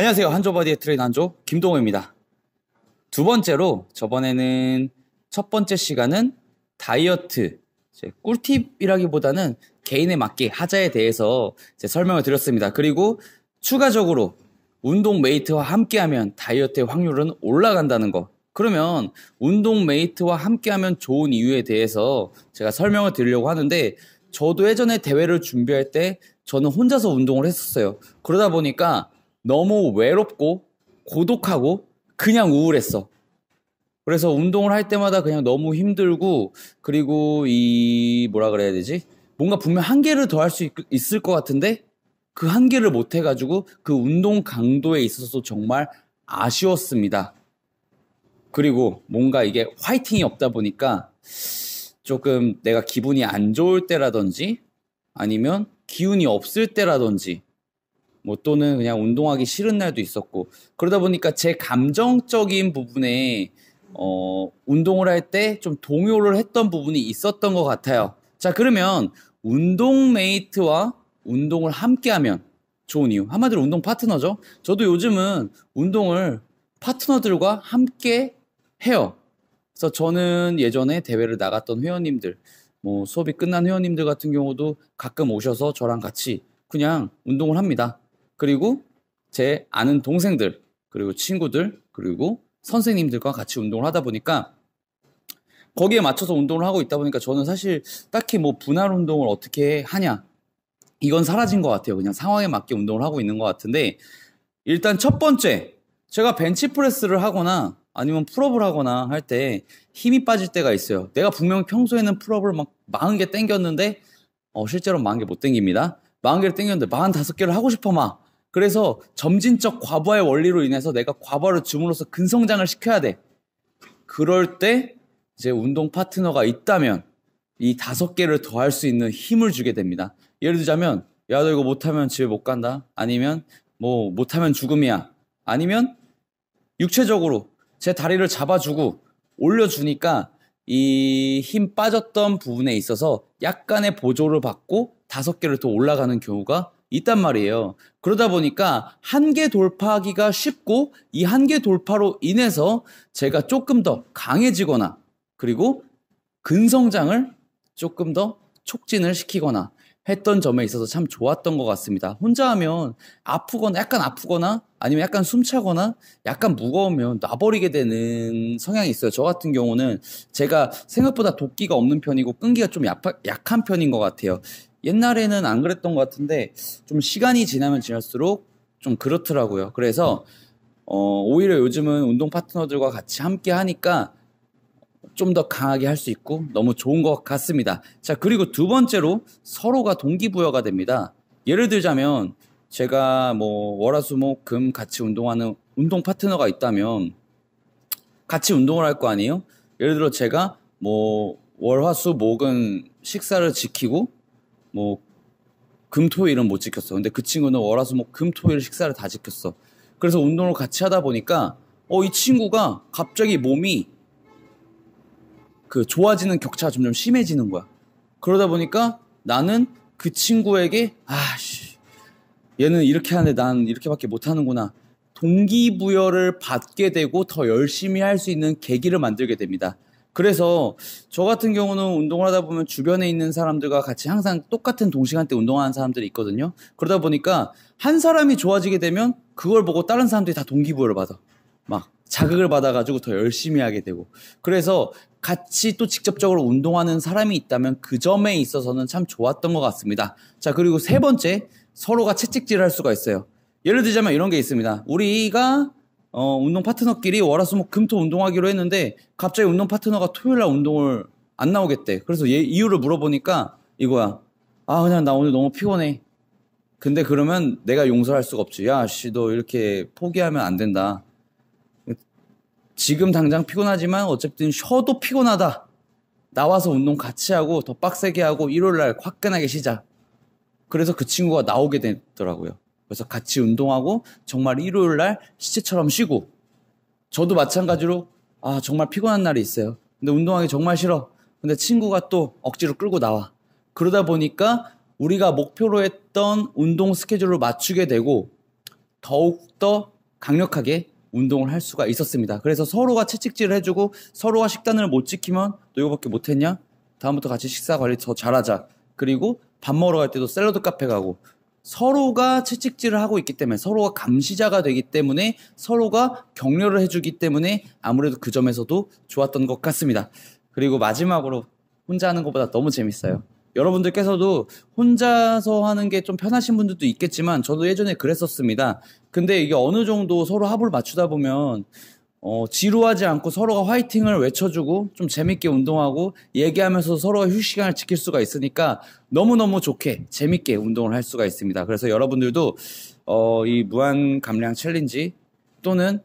안녕하세요. 한조바디의 트레인 한조 김동호입니다. 두 번째로 저번에는 첫 번째 시간은 다이어트 꿀팁이라기보다는 개인에 맞게 하자에 대해서 설명을 드렸습니다. 그리고 추가적으로 운동 메이트와 함께하면 다이어트의 확률은 올라간다는 거. 그러면 운동 메이트와 함께하면 좋은 이유에 대해서 제가 설명을 드리려고 하는데 저도 예전에 대회를 준비할 때 저는 혼자서 운동을 했었어요. 그러다 보니까 너무 외롭고 고독하고 그냥 우울했어. 그래서 운동을 할 때마다 그냥 너무 힘들고 그리고 이 뭐라 그래야 되지? 뭔가 분명 한계를 더 할 수 있을 것 같은데 그 한계를 못 해가지고 그 운동 강도에 있어서 도 정말 아쉬웠습니다. 그리고 뭔가 이게 화이팅이 없다 보니까 조금 내가 기분이 안 좋을 때라든지 아니면 기운이 없을 때라든지 뭐 또는 그냥 운동하기 싫은 날도 있었고 그러다 보니까 제 감정적인 부분에 어, 운동을 할 때 좀 동요를 했던 부분이 있었던 것 같아요. 자 그러면 운동 메이트와 운동을 함께하면 좋은 이유 한마디로 운동 파트너죠. 저도 요즘은 운동을 파트너들과 함께 해요. 그래서 저는 예전에 대회를 나갔던 회원님들, 뭐 수업이 끝난 회원님들 같은 경우도 가끔 오셔서 저랑 같이 그냥 운동을 합니다. 그리고 제 아는 동생들, 그리고 친구들, 그리고 선생님들과 같이 운동을 하다 보니까 거기에 맞춰서 운동을 하고 있다 보니까 저는 사실 딱히 뭐 분할 운동을 어떻게 하냐 이건 사라진 것 같아요. 그냥 상황에 맞게 운동을 하고 있는 것 같은데 일단 첫 번째 제가 벤치프레스를 하거나 아니면 풀업을 하거나 할 때 힘이 빠질 때가 있어요. 내가 분명 평소에는 풀업을 막 40개 땡겼는데 어, 실제로 40개 못 땡깁니다. 40개를 땡겼는데 45개를 하고 싶어 막 그래서 점진적 과부하의 원리로 인해서 내가 과부하를 줌으로써 근성장을 시켜야 돼. 그럴 때 이제 운동 파트너가 있다면 이 다섯 개를 더 할 수 있는 힘을 주게 됩니다. 예를 들자면 야 너 이거 못하면 집에 못 간다. 아니면 뭐 못하면 죽음이야. 아니면 육체적으로 제 다리를 잡아주고 올려주니까 이 힘 빠졌던 부분에 있어서 약간의 보조를 받고 다섯 개를 더 올라가는 경우가 있단 말이에요. 그러다 보니까 한계 돌파하기가 쉽고 이 한계 돌파로 인해서 제가 조금 더 강해지거나 그리고 근성장을 조금 더 촉진을 시키거나 했던 점에 있어서 참 좋았던 것 같습니다. 혼자 하면 아프거나 약간 아프거나 아니면 약간 숨차거나 약간 무거우면 놔버리게 되는 성향이 있어요. 저 같은 경우는 제가 생각보다 도끼가 없는 편이고 끈기가 좀 약한 편인 것 같아요. 옛날에는 안 그랬던 것 같은데 좀 시간이 지나면 지날수록 좀 그렇더라고요. 그래서 어, 오히려 요즘은 운동 파트너들과 같이 함께 하니까 좀 더 강하게 할 수 있고 너무 좋은 것 같습니다. 자, 그리고 두 번째로 서로가 동기부여가 됩니다. 예를 들자면 제가 뭐 월화수목 금 같이 운동하는 운동 파트너가 있다면 같이 운동을 할 거 아니에요? 예를 들어 제가 뭐 월화수목은 식사를 지키고 뭐 금토일은 못 지켰어. 근데 그 친구는 월화수뭐 금토일 식사를 다 지켰어. 그래서 운동을 같이 하다 보니까 어 이 친구가 갑자기 몸이 그 좋아지는 격차가 점점 심해지는 거야. 그러다 보니까 나는 그 친구에게 아씨 얘는 이렇게 하는데 난 이렇게밖에 못 하는구나. 동기부여를 받게 되고 더 열심히 할 수 있는 계기를 만들게 됩니다. 그래서 저 같은 경우는 운동을 하다 보면 주변에 있는 사람들과 같이 항상 똑같은 동시간대 운동하는 사람들이 있거든요. 그러다 보니까 한 사람이 좋아지게 되면 그걸 보고 다른 사람들이 다 동기부여를 받아. 막 자극을 받아가지고 더 열심히 하게 되고. 그래서 같이 또 직접적으로 운동하는 사람이 있다면 그 점에 있어서는 참 좋았던 것 같습니다. 자, 그리고 세 번째, 서로가 채찍질 할 수가 있어요. 예를 들자면 이런 게 있습니다. 우리가 어, 운동 파트너끼리 월화수목 뭐 금토 운동하기로 했는데 갑자기 운동 파트너가 토요일 날 운동을 안 나오겠대. 그래서 얘 이유를 물어보니까 이거야. 아 그냥 나 오늘 너무 피곤해. 근데 그러면 내가 용서할 수가 없지. 야, 씨, 도 이렇게 포기하면 안 된다. 지금 당장 피곤하지만 어쨌든 쉬어도 피곤하다. 나와서 운동 같이 하고 더 빡세게 하고 일요일 날 화끈하게 쉬자. 그래서 그 친구가 나오게 되더라고요. 그래서 같이 운동하고 정말 일요일 날 시체처럼 쉬고 저도 마찬가지로 아 정말 피곤한 날이 있어요. 근데 운동하기 정말 싫어. 근데 친구가 또 억지로 끌고 나와. 그러다 보니까 우리가 목표로 했던 운동 스케줄을 맞추게 되고 더욱더 강력하게 운동을 할 수가 있었습니다. 그래서 서로가 채찍질을 해주고 서로가 식단을 못 지키면 너 이거밖에 못했냐? 다음부터 같이 식사 관리 더 잘하자. 그리고 밥 먹으러 갈 때도 샐러드 카페 가고 서로가 채찍질을 하고 있기 때문에 서로가 감시자가 되기 때문에 서로가 격려를 해주기 때문에 아무래도 그 점에서도 좋았던 것 같습니다. 그리고 마지막으로 혼자 하는 것보다 너무 재밌어요. 여러분들께서도 혼자서 하는 게 좀 편하신 분들도 있겠지만 저도 예전에 그랬었습니다. 근데 이게 어느 정도 서로 합을 맞추다 보면 어, 지루하지 않고 서로가 화이팅을 외쳐주고 좀 재밌게 운동하고 얘기하면서 서로가 휴식 시간을 지킬 수가 있으니까 너무너무 좋게 재밌게 운동을 할 수가 있습니다. 그래서 여러분들도 어, 이 무한 감량 챌린지 또는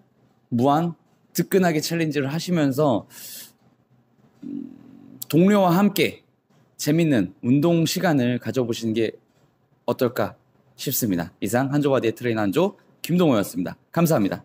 무한 뜨끈하게 챌린지를 하시면서 음, 동료와 함께 재밌는 운동 시간을 가져보시는 게 어떨까 싶습니다. 이상 한조바디의 트레이너 한조 김동호였습니다. 감사합니다.